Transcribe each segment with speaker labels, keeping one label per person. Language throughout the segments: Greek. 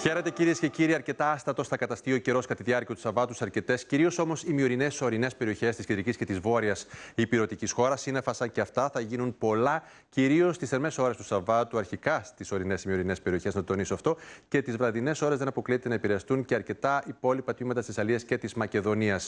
Speaker 1: Χαίρετε κυρίες και κύριοι, αρκετά άστατος θα καταστεί ο καιρός κατά τη διάρκεια του Σαββάτου αρκετές, κυρίως όμως οι μειωρινέ ορεινές περιοχές της κεντρικής και της βόρειας υπηρετικής χώρας. Σύννεφα σαν και αυτά θα γίνουν πολλά, κυρίως στις θερμές ώρες του Σαββάτου, αρχικά στις ορεινές ή μειωρινέ περιοχές, να τονίσω αυτό, και τις βραδινές ώρες δεν αποκλείεται να επηρεαστούν και αρκετά υπόλοιπα τμήματα της Αλίας και της Μακεδονίας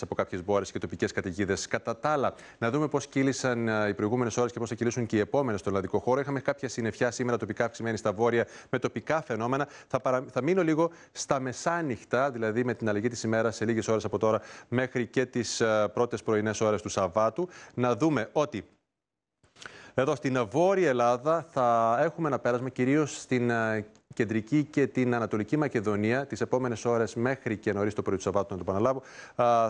Speaker 1: από κάποιες μπόρε και τοπικές καταιγίδες. Κατά τα άλλα, να δούμε πώς κύλησαν ε, οι προηγούμενες ώρες και πώς θα κυλήσουν και οι επόμενες στο ελλαδικό χώρο. Είχαμε κάποια συννεφιά σήμερα τοπικά αυξημένη στα βόρεια με τοπικά φαινόμενα θα, θα μείνω λίγο στα μεσάνυχτα, δηλαδή με την αλλαγή της ημέρας σε λίγες ώρες από τώρα μέχρι και τις ε, πρώτες πρωινές ώρες του Σαββάτου. Να δούμε ότι εδώ στην Βόρεια Ελλάδα θα έχουμε ένα πέρασμα κυρίως στην ε, Κεντρική και την Ανατολική Μακεδονία τις επόμενες ώρες μέχρι και νωρίς το πρωί του Σαββάτου, να το επαναλάβω,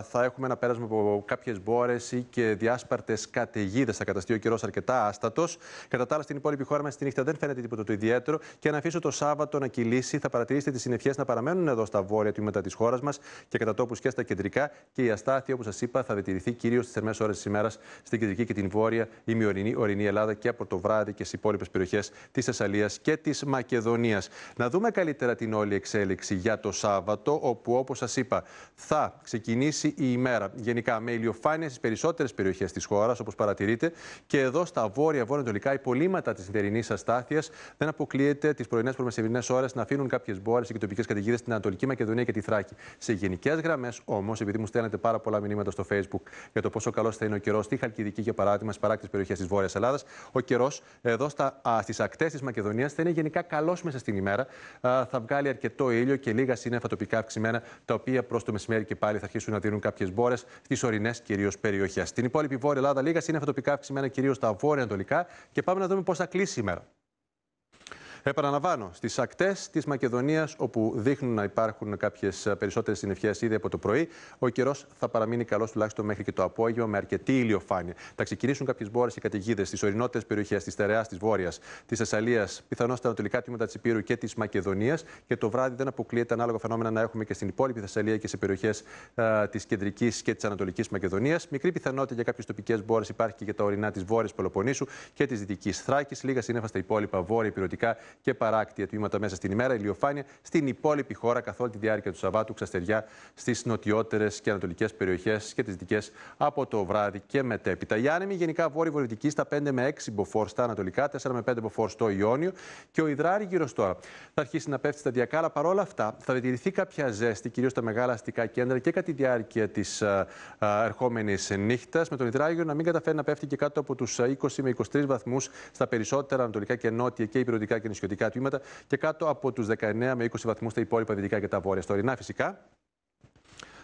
Speaker 1: θα έχουμε ένα πέρασμα από κάποιες μπόρες ή και διάσπαρτες καταιγίδες. Θα καταστεί ο καιρός αρκετά άστατος. Κατά τα άλλα, στην υπόλοιπη χώρα μας τη νύχτα δεν φαίνεται τίποτα το ιδιαίτερο. Και αν αφήσω το Σάββατο να κυλήσει, θα παρατηρήσετε τις συνευχέ να παραμένουν εδώ στα βόρεια μετά της χώρας μας και κατά τόπους και στα κεντρικά. Και η αστάθεια, όπως σας είπα, θα διατηρηθεί κυρίως στις θερμές ώρες της ημέρας στην κεντρική και την βόρεια ημιορεινή ορεινή Ελλάδα και από το βράδυ και στις υπόλοιπες περιοχές της Θεσσαλίας και της Μακεδονίας. Να δούμε καλύτερα την όλη εξέλιξη για το Σάββατο, όπου όπως σας είπα θα ξεκινήσει η ημέρα γενικά με ηλιοφάνεια στις περισσότερες περιοχές της χώρας, όπως παρατηρείτε, και εδώ στα βόρεια-βόρεια-ανατολικά υπολείμματα τη θερινή αστάθειας δεν αποκλείεται τις πρωινές προμεσημερινές ώρες να αφήνουν κάποιες μπόρες και τοπικές καταιγίδες στην Ανατολική Μακεδονία και τη Θράκη. Σε γενικές γραμμές όμως, επειδή μου στέλνετε πάρα πολλά μηνύματα στο Facebook για το πόσο καλός θα είναι ο καιρός στη Χαλκιδική για παράδειγμα, στις παράκτη περιοχές της Βόρειας Ελλάδας, ο καιρός εδώ στις ακτές της Μακεδονίας θα είναι γενικά καλός μέσα στην ημέρα θα βγάλει αρκετό ήλιο και λίγα σύννεφα τοπικά αυξημένα, τα οποία προς το μεσημέρι και πάλι θα αρχίσουν να δίνουν κάποιες μπόρες στις ορεινές κυρίως περιοχές. Στην υπόλοιπη Βόρεια Ελλάδα, λίγα σύννεφα τοπικά αυξημένα κυρίως στα βόρεια ανατολικά και πάμε να δούμε πώς θα κλείσει η Επαναλαμβάνω, στις ακτές της Μακεδονίας, όπου δείχνουν να υπάρχουν κάποιες περισσότερες συννεφιές ήδη από το πρωί, ο καιρός θα παραμείνει καλός τουλάχιστον μέχρι και το απόγευμα με αρκετή ηλιοφάνεια. Θα ξεκινήσουν κάποιες μπόρες και καταιγίδες στις ορεινότερε περιοχές της Τερεάς, της Βόρειας, της Θεσσαλίας, πιθανώς στα ανατολικά τμήματα της Υπήρου και της Μακεδονίας. Και το βράδυ δεν αποκλείεται ανάλογα φαινόμενα να έχουμε και στην υπόλοιπη Θεσσαλία και σε περιοχές ε, της κεντρικής και της ανατολικής Μακεδονίας. Μικρή πιθανότητα για κάποιες τοπικές μπόρες υπάρχει και για τα ορεινά της Βόρειας Πελοποννήσου και της Δυτικής Θράκης. Λίγα σύννεφα στα υπόλοιπα βόρεια πυρωτικά και παράκτια τμήματα μέσα στην ημέρα, ηλιοφάνεια στην υπόλοιπη χώρα καθ' όλη τη διάρκεια του Σαββάτου, ξαστεριά στις νοτιότερες και ανατολικές περιοχές και τις δικέ από το βράδυ και μετέπειτα. Η ανεμη γενικα γενικά βόρειο-βορειοδυτική στα 5 με 6 μποφόρ στα ανατολικά, 4 με 5 μποφόρ στο Ιόνιο και ο υδράρι γύρω τώρα. Θα αρχίσει να πέφτει σταδιακά, αλλά παρόλα αυτά θα διατηρηθεί κάποια ζέστη, κυρίως στα μεγάλα αστικά κέντρα και κατά τη διάρκεια της ερχόμενης νύχτας, με τον υδράγιο να μην καταφέρει να πέφτει και κάτω από τους 20 με 23 βαθμούς στα περισσότερα ανατολικά και νότια και υπηρετικά και νησιωτικά τμήματα και κάτω από τους 19 με 20 βαθμού τα υπόλοιπα δυτικά και τα βόρεια. Στο Ρινά φυσικά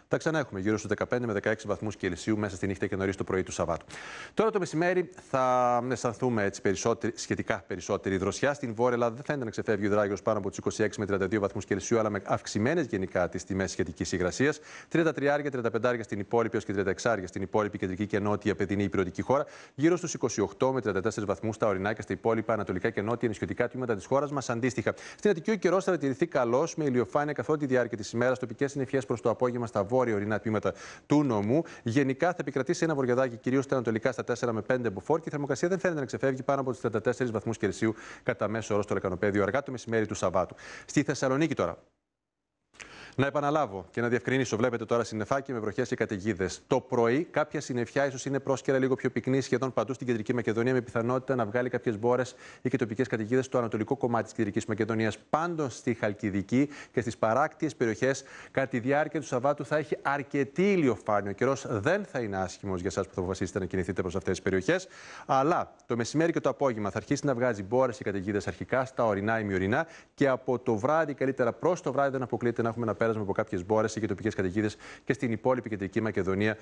Speaker 1: θα ξανά έχουμε γύρω στους 15 με 16 βαθμούς Κελσίου μέσα στη νύχτα και νωρίς το πρωί του Σαββάτου. Τώρα το μεσημέρι θα αισθανθούμε έτσι περισσότερη, σχετικά περισσότερη δροσιά. Στην Βόρεια Ελλάδα δεν φαίνεται να ξεφεύγει ο δράγιος πάνω από τους 26 με 32 βαθμούς Κελσίου, αλλά με αυξημένες γενικά τις τιμές σχετικής υγρασίας. 33 άρια, 35 στην υπόλοιπη και 36 άρια στην υπόλοιπη κεντρική και νότια παιδινή υπηρετική χώρα. Γύρω στους 28 με 34 βαθμούς στα ορεινά και στα υπόλοιπα ανατολικά και νότια νησιωτικά τμήματα της χώρας μας αντίστοιχα. Στην Αττική ο καιρός θα διατηρηθεί καλός με ηλιοφάνεια καθ' τη διάρκεια της ημέρας. Τοπικές συννεφιές προς το απόγευμα στα βόρεια βόρεια ορεινα τμήματα του νομού. Γενικά θα επικρατήσει ένα βορειοδάκι κυρίως στα ανατολικά στα 4 με 5 μποφόρ και η θερμοκρασία δεν φαίνεται να ξεφεύγει πάνω από τους 34 βαθμούς Κελσίου κατά μέσο όρο στο λεκανοπέδιο αργά το μεσημέρι του Σαββάτου. Στη Θεσσαλονίκη τώρα, να επαναλάβω και να διευκρινίσω. Βλέπετε τώρα συννεφάκι με βροχές και καταιγίδες. Το πρωί κάποια συννεφιά ίσως είναι πρόσκαιρα λίγο πιο πυκνή σχεδόν παντού στην κεντρική Μακεδονία με πιθανότητα να βγάλει κάποιες μπόρες ή και τοπικές καταιγίδες στο ανατολικό κομμάτι της κεντρικής Μακεδονίας. Πάντως στη Χαλκιδική και στις παράκτιες περιοχές κατά τη διάρκεια του Σαββάτου θα έχει αρκετή ηλιοφάνεια. Ο καιρός δεν θα είναι άσχημος για εσάς που θα αποφασίσετε να κινηθείτε προς αυτές τις περιοχές. Αλλά το μεσημέρι και το απόγευμα θα αρχίσει να βγάζει μπόρες και καταιγίδες αρχικά στα ορεινά ή μειωρινά και από το βράδυ, καλύτερα προς το βράδυ, δεν αποκλείεται να έχουμε να πέρασμα από κάποιες μπόρες ή και τοπικές καταιγίδες και στην υπόλοιπη κεντρική Μακεδονία,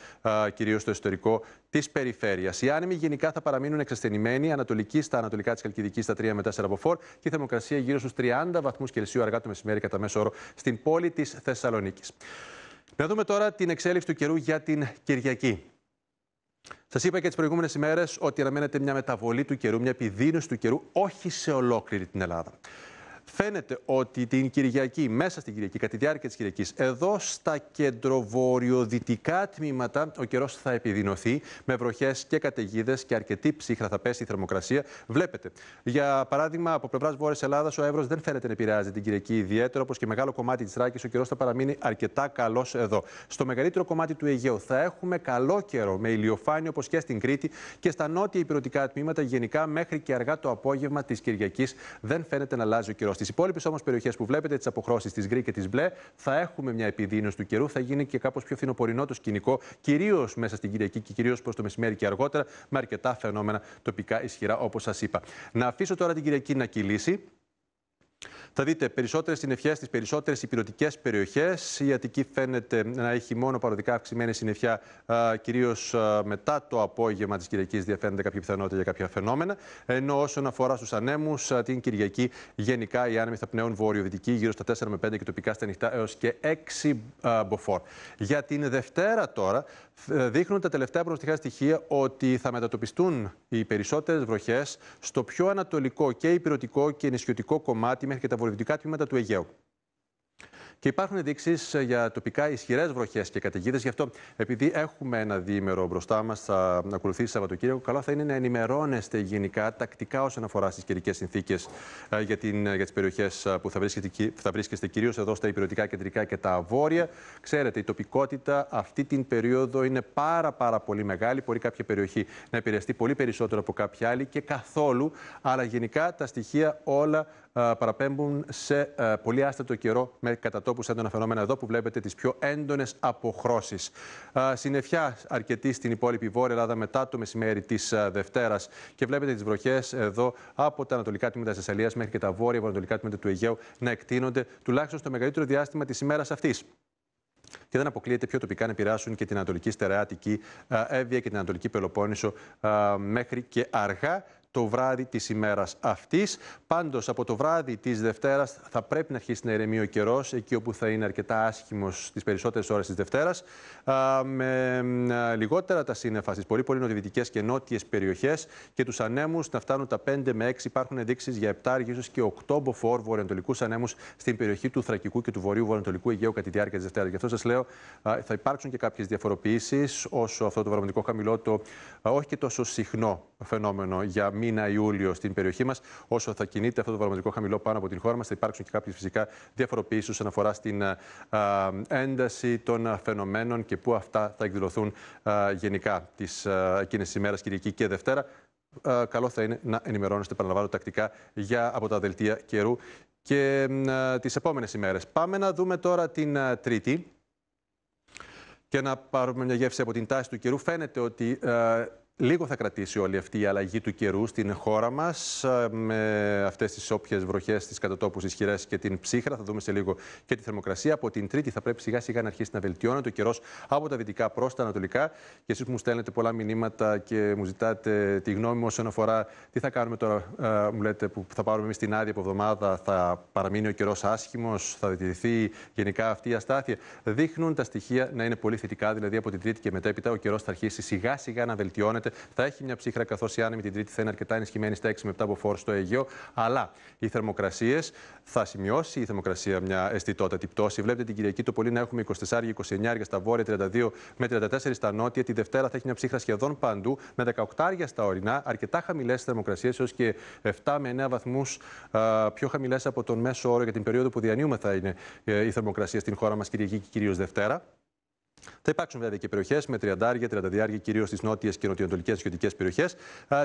Speaker 1: κυρίως στο εσωτερικό της περιφέρειας. Οι άνεμοι γενικά θα παραμείνουν εξασθενημένοι ανατολική στα ανατολικά της Καλκιδικής στα 3 με 4 από φόρ και η θερμοκρασία γύρω στους 30 βαθμούς Κελσίου αργά το μεσημέρι κατά μέσο όρο στην πόλη της Θεσσαλονίκης. Να δούμε τώρα την εξέλιξη του καιρού για την Κυριακή. Σας είπα και τις προηγούμενες ημέρες ότι αναμένεται μια μεταβολή του καιρού, μια επιδείνωση του καιρού, όχι σε ολόκληρη την Ελλάδα. Φαίνεται ότι την Κυριακή, μέσα στην Κυριακή, κατά τη διάρκεια της Κυριακής, εδώ στα κεντροβορειοδυτικά τμήματα ο καιρός θα επιδεινωθεί με βροχές και καταιγίδες και αρκετή ψύχρα θα πέσει η θερμοκρασία. Βλέπετε. Για παράδειγμα, από πλευράς Βόρειας Ελλάδας, ο Εύρο δεν φαίνεται να επηρεάζει την Κυριακή ιδιαίτερα, όπως και μεγάλο κομμάτι της Ράκης, ο καιρός θα παραμείνει αρκετά καλός εδώ. Στο μεγαλύτερο κομμάτι του Αιγαίου θα έχουμε καλό καιρό με ηλιοφάνεια όπως και στην Κρήτη και στα νότια υπηρετικά τμήματα γενικά μέχρι και αργά το απόγευμα της Κυριακής δεν φαίνεται να αλλάζει ο καιρός. Στις Στι υπόλοιπες όμως περιοχές που βλέπετε, τις αποχρώσεις της γκρι και της μπλε, θα έχουμε μια επιδείνωση του καιρού. Θα γίνει και κάπως πιο φθινοπορεινό το σκηνικό, κυρίως μέσα στην Κυριακή και κυρίως προς το μεσημέρι και αργότερα, με αρκετά φαινόμενα τοπικά ισχυρά, όπως σας είπα. Να αφήσω τώρα την Κυριακή να κυλήσει. Θα δείτε περισσότερες συννεφιές στις περισσότερες υπηρετικές περιοχές. Η Αττική φαίνεται να έχει μόνο παροδικά αυξημένη συννεφιά, κυρίω μετά το απόγευμα της Κυριακής διαφαίνεται κάποια πιθανότητα για κάποια φαινόμενα. Ενώ όσον αφορά στους ανέμους, την Κυριακή γενικά οι άνεμοι θα πνέουν βορειοδυτική γύρω στα 4 με 5 και τοπικά στα νυχτά έως και 6 μποφόρ. Για την Δευτέρα τώρα δείχνουν τα τελευταία προστιχά στοιχεία ότι θα μετατοπιστούν οι περισσότερες βροχές στο πιο ανατολικό και υπηρετικό και νησιωτικό κομμάτι μέχρι και τα βορειοδυτικά τμήματα του Αιγαίου. Και υπάρχουν ενδείξεις ε, για τοπικά ισχυρές βροχές και καταιγίδες. Γι' αυτό, επειδή έχουμε ένα διήμερο μπροστά μας, θα ακολουθήσει Σαββατοκύριακο, καλό θα είναι να ενημερώνεστε γενικά τακτικά όσον αφορά στις καιρικές συνθήκες ε, για, ε, για τις περιοχές που θα βρίσκεστε, θα βρίσκεστε κυρίως εδώ στα υπηρετικά κεντρικά και τα βόρεια. Ξέρετε, η τοπικότητα αυτή την περίοδο είναι πάρα, πάρα πολύ μεγάλη. Μπορεί κάποια περιοχή να επηρεαστεί πολύ περισσότερο από κάποια άλλη και καθόλου. Αλλά γενικά τα στοιχεία όλα ε, παραπέμπουν σε ε, πολύ άστατο καιρό με κατατόπους έντονα φαινόμενα εδώ που βλέπετε τις πιο έντονες αποχρώσεις. Ε, Συνεφιά αρκετή στην υπόλοιπη Βόρεια Ελλάδα μετά το μεσημέρι της Δευτέρας και βλέπετε τις βροχές εδώ από τα ανατολικά τμήματα της Θεσσαλίας μέχρι και τα βόρεια βορειοανατολικά τμήματα του Αιγαίου να εκτείνονται τουλάχιστον στο μεγαλύτερο διάστημα της ημέρας αυτής. Και δεν αποκλείεται πιο τοπικά να επηρεάσουν και την Ανατολική Στερεάτικη, Εύβοια και την Ανατολική Πελοπόννησο μέχρι και αργά το βράδυ της ημέρας αυτής. Πάντως, από το βράδυ της Δευτέρας θα πρέπει να αρχίσει να ηρεμεί ο καιρός, εκεί όπου θα είναι αρκετά άσχημος τι περισσότερες ώρες της Δευτέρας. Με λιγότερα τα σύννεφα στις πολύ πολύ νοτιοδυτικές και νότιες περιοχές και τους ανέμους να φτάνουν τα 5 με 6. Υπάρχουν ενδείξεις για 7 ίσως και 8 μποφόρ βορειοανατολικούς ανέμους στην περιοχή του Θρακικού και του Βορείου Βορειοανατολικού Αιγαίου κατά τη διάρκεια της Δευτέρας. Γι' αυτό σας λέω θα υπάρξουν και κάποιες διαφοροποιήσεις όσο αυτό το βαρομετρικό χαμηλό, το όχι και τόσο συχνό φαινόμενο για μήνα Ιούλιο στην περιοχή μας. Όσο θα κινείται αυτό το βαρομετρικό χαμηλό πάνω από την χώρα μας, θα υπάρξουν και κάποιες φυσικά διαφοροποιήσει όσον αφορά στην ένταση των φαινομένων και πού αυτά θα εκδηλωθούν γενικά τις εκείνε ημέρες, Κυριακή και Δευτέρα. Καλό θα είναι να ενημερώνεστε, επαναλαμβάνω, τακτικά για, από τα δελτία καιρού και τις επόμενες ημέρες. Πάμε να δούμε τώρα την Τρίτη και να πάρουμε μια γεύση από την τάση του καιρού. Φαίνεται ότι Λίγο θα κρατήσει όλη αυτή η αλλαγή του καιρού στην χώρα μας, ε, με αυτές τις όποιες βροχές, τι κατατόπους ισχυρές και την ψύχρα. Θα δούμε σε λίγο και τη θερμοκρασία. Από την Τρίτη θα πρέπει σιγά σιγά να αρχίσει να βελτιώνεται ο καιρός από τα δυτικά προς τα ανατολικά. Και εσείς που μου στέλνετε πολλά μηνύματα και μου ζητάτε τη γνώμη μου όσον αφορά τι θα κάνουμε τώρα, ε, μου λέτε, που θα πάρουμε εμείς την άδεια από εβδομάδα, θα παραμείνει ο καιρός άσχημος, θα δηληθεί γενικά αυτή η αστάθεια. Δείχνουν τα στοιχεία να είναι πολύ θετικά, δηλαδή από την Τρίτη και μετέπειτα ο καιρός θα αρχίσει σιγά σιγά να βελτιώνεται φαίνεται θα έχει μια ψύχρα καθώς η άνεμη την Τρίτη θα είναι αρκετά ενισχυμένη στα 6 με 7 μποφόρ στο Αιγαίο. Αλλά οι θερμοκρασίες θα σημειώσει η θερμοκρασία μια αισθητότατη πτώση. Βλέπετε την Κυριακή το πολύ να έχουμε 24-29 στα βόρεια, 32 με 34 στα νότια. Τη Δευτέρα θα έχει μια ψύχρα σχεδόν παντού με 18 στα ορεινά, αρκετά χαμηλές θερμοκρασίες έως και 7 με 9 βαθμού πιο χαμηλές από τον μέσο όρο για την περίοδο που διανύουμε θα είναι η ε, θερμοκρασία στην χώρα μας Κυριακή και κυρίως Δευτέρα. Θα υπάρξουν βέβαια και περιοχές με 30 διάρκεια, κυρίως στις νότιες και νοτιοανατολικές ιδιωτικέ περιοχέ.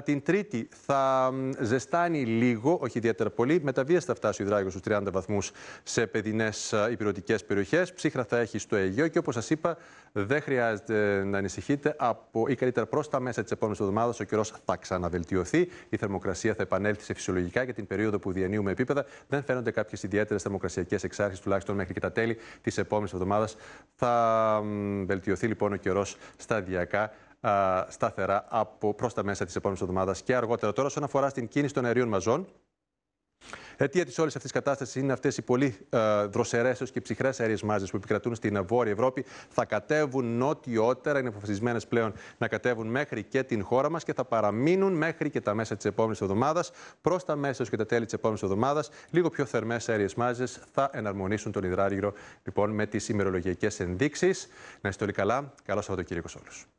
Speaker 1: Την Τρίτη θα ζεστάνει λίγο, όχι ιδιαίτερα πολύ. βία θα φτάσει ο υδράγιος στους 30 βαθμούς σε παιδινές υπηρετικές περιοχές. Ψύχρα θα έχει στο Αιγαίο και όπως σας είπα, δεν χρειάζεται να ανησυχείτε. Από ή καλύτερα προς τα μέσα της επόμενης εβδομάδας ο καιρός θα ξαναβελτιωθεί. Η θερμοκρασία θα επανέλθει σε φυσιολογικά για την περίοδο που διανύουμε επίπεδα. Δεν φαίνονται κάποιες ιδιαίτερες θερμοκρασιακές εξάρσει, τουλάχιστον μέχρι και τα τέλη της επόμενης εβδομάδας. Θα βελτιωθεί λοιπόν ο καιρός σταδιακά σταθερά από προς τα μέσα της επόμενης εβδομάδας και αργότερα. Τώρα, όσον αφορά στην κίνηση των αερίων μαζών, Αιτία της όλης αυτής της κατάστασης είναι αυτές οι πολύ ε, δροσερές και ψυχρές αέριες μάζες που επικρατούν στην Βόρεια Ευρώπη. Θα κατέβουν νότιότερα, είναι αποφασισμένες πλέον να κατέβουν μέχρι και την χώρα μας και θα παραμείνουν μέχρι και τα μέσα της επόμενης εβδομάδας. Προς τα μέσα και τα τέλη της επόμενης εβδομάδας, λίγο πιο θερμές αέριες μάζες θα εναρμονίσουν τον υδράργυρο λοιπόν, με τις ημερολογιακές ενδείξεις. Να είστε όλοι καλά. Καλό Σαββατοκύριακο σε όλους.